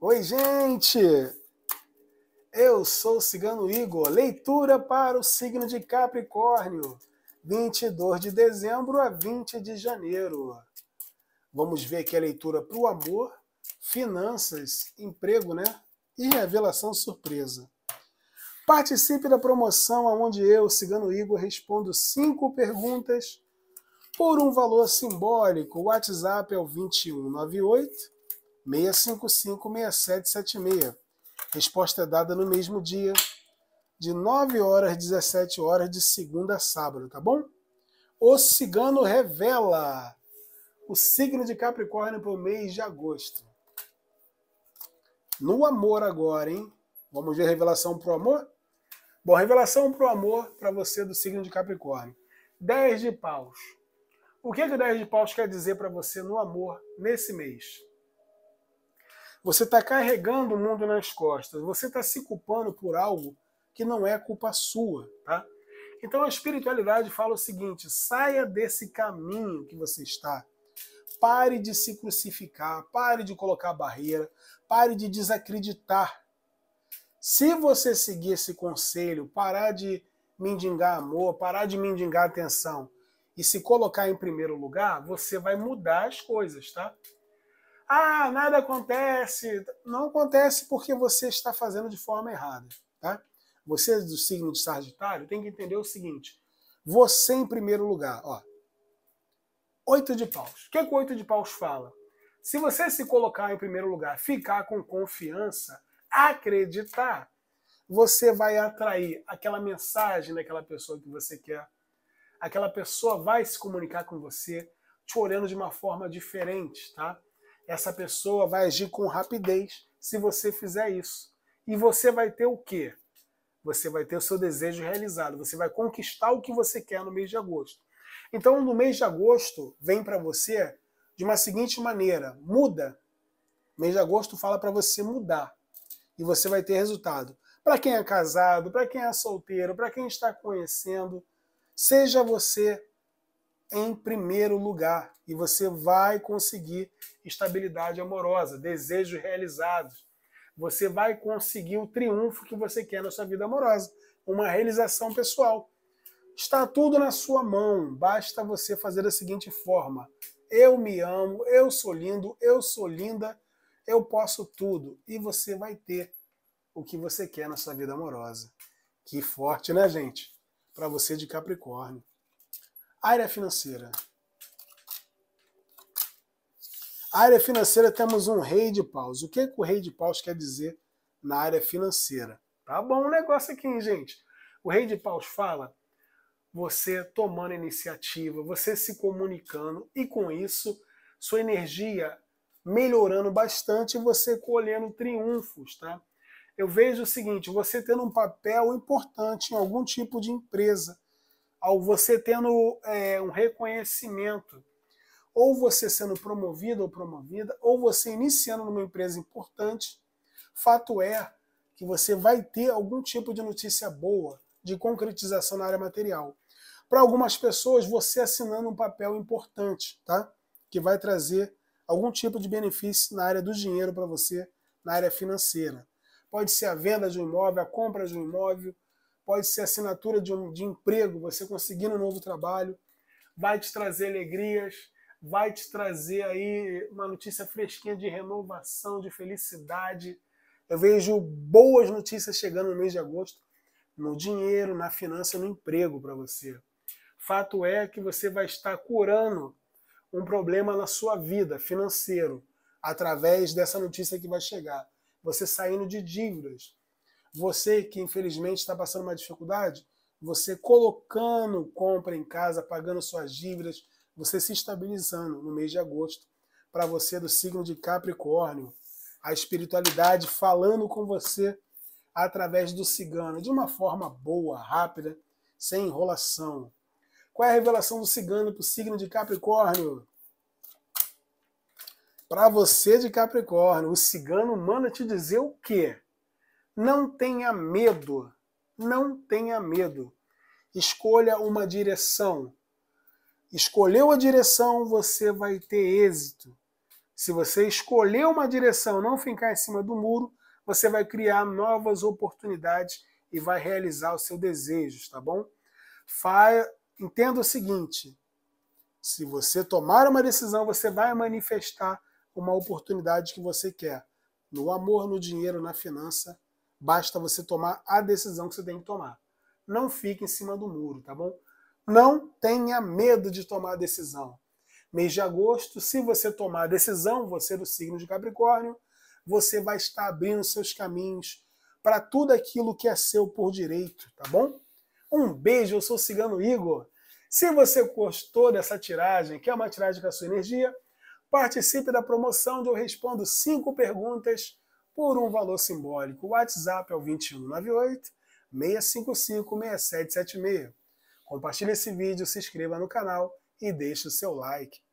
Oi, gente! Eu sou o Cigano Igor. Leitura para o signo de Capricórnio, 22 de dezembro a 20 de janeiro. Vamos ver aqui a leitura para o amor, finanças, emprego, né? E revelação surpresa. Participe da promoção onde eu, Cigano Igor, respondo cinco perguntas por um valor simbólico. O WhatsApp é o 2198 655-6776. Resposta é dada no mesmo dia, de 9 horas às 17 horas, de segunda a sábado, tá bom? O Cigano revela o signo de Capricórnio para o mês de agosto. No amor agora, hein? Vamos ver a revelação para o amor? Bom, revelação para o amor para você do signo de Capricórnio. 10 de paus. O que, que o 10 de paus quer dizer para você no amor nesse mês? Você está carregando o mundo nas costas. Você está se culpando por algo que não é culpa sua, tá? Então a espiritualidade fala o seguinte: saia desse caminho que você está. Pare de se crucificar, pare de colocar barreira, pare de desacreditar. Se você seguir esse conselho, parar de mendigar amor, parar de mendigar atenção e se colocar em primeiro lugar, você vai mudar as coisas, tá? Ah, nada acontece. Não acontece porque você está fazendo de forma errada. Tá? Você é do signo de Sagitário tem que entender o seguinte. Você em primeiro lugar. Ó, oito de paus. O que, é que o oito de paus fala? Se você se colocar em primeiro lugar, ficar com confiança, acreditar, você vai atrair aquela mensagem daquela pessoa que você quer. Aquela pessoa vai se comunicar com você te olhando de uma forma diferente, tá? Essa pessoa vai agir com rapidez se você fizer isso. E você vai ter o quê? Você vai ter o seu desejo realizado, você vai conquistar o que você quer no mês de agosto. Então, no mês de agosto, vem para você de uma seguinte maneira: muda. Mês de agosto fala para você mudar e você vai ter resultado. Para quem é casado, para quem é solteiro, para quem está conhecendo, seja você em primeiro lugar e você vai conseguir estabilidade amorosa, desejos realizados. Você vai conseguir o triunfo que você quer na sua vida amorosa, uma realização pessoal. Está tudo na sua mão, basta você fazer da seguinte forma: eu me amo, eu sou lindo, eu sou linda, eu posso tudo e você vai ter o que você quer na sua vida amorosa. Que forte, né, gente? Para você de Capricórnio. Área financeira. Área financeira temos um rei de paus. O que, é que o rei de paus quer dizer na área financeira? Tá bom o negócio aqui, hein, gente? O rei de paus fala você tomando iniciativa, você se comunicando e com isso sua energia melhorando bastante e você colhendo triunfos, tá? Eu vejo o seguinte, você tendo um papel importante em algum tipo de empresa, ao você tendo é, um reconhecimento, ou você sendo promovido ou promovida, ou você iniciando numa empresa importante, fato é que você vai ter algum tipo de notícia boa de concretização na área material. Para algumas pessoas, você assinando um papel importante, tá? Que vai trazer algum tipo de benefício na área do dinheiro para você, na área financeira. Pode ser a venda de um imóvel, a compra de um imóvel, pode ser assinatura de, um, de emprego, você conseguindo um novo trabalho, vai te trazer alegrias, vai te trazer aí uma notícia fresquinha de renovação, de felicidade. Eu vejo boas notícias chegando no mês de agosto, no dinheiro, na finança, no emprego para você. Fato é que você vai estar curando um problema na sua vida financeiro através dessa notícia que vai chegar. Você saindo de dívidas, você que infelizmente está passando uma dificuldade, você colocando compra em casa, pagando suas dívidas, você se estabilizando no mês de agosto. Para você do signo de Capricórnio, a espiritualidade falando com você através do cigano, de uma forma boa, rápida, sem enrolação. Qual é a revelação do cigano para o signo de Capricórnio? Para você de Capricórnio, o cigano manda te dizer o quê? Não tenha medo. Não tenha medo. Escolha uma direção. Escolheu a direção, você vai ter êxito. Se você escolher uma direção, não ficar em cima do muro, você vai criar novas oportunidades e vai realizar os seus desejos, tá bom? Entenda o seguinte: se você tomar uma decisão, você vai manifestar uma oportunidade que você quer, no amor, no dinheiro, na finança Basta você tomar a decisão que você tem que tomar. Não fique em cima do muro, tá bom? Não tenha medo de tomar a decisão. Mês de agosto, se você tomar a decisão, você é do signo de Capricórnio, você vai estar abrindo seus caminhos para tudo aquilo que é seu por direito, tá bom? Um beijo, eu sou o Cigano Igor. Se você gostou dessa tiragem, que é uma tiragem com a sua energia, participe da promoção onde eu respondo cinco perguntas por um valor simbólico. O WhatsApp é o 2198 655 6776. Compartilhe esse vídeo, se inscreva no canal e deixe o seu like.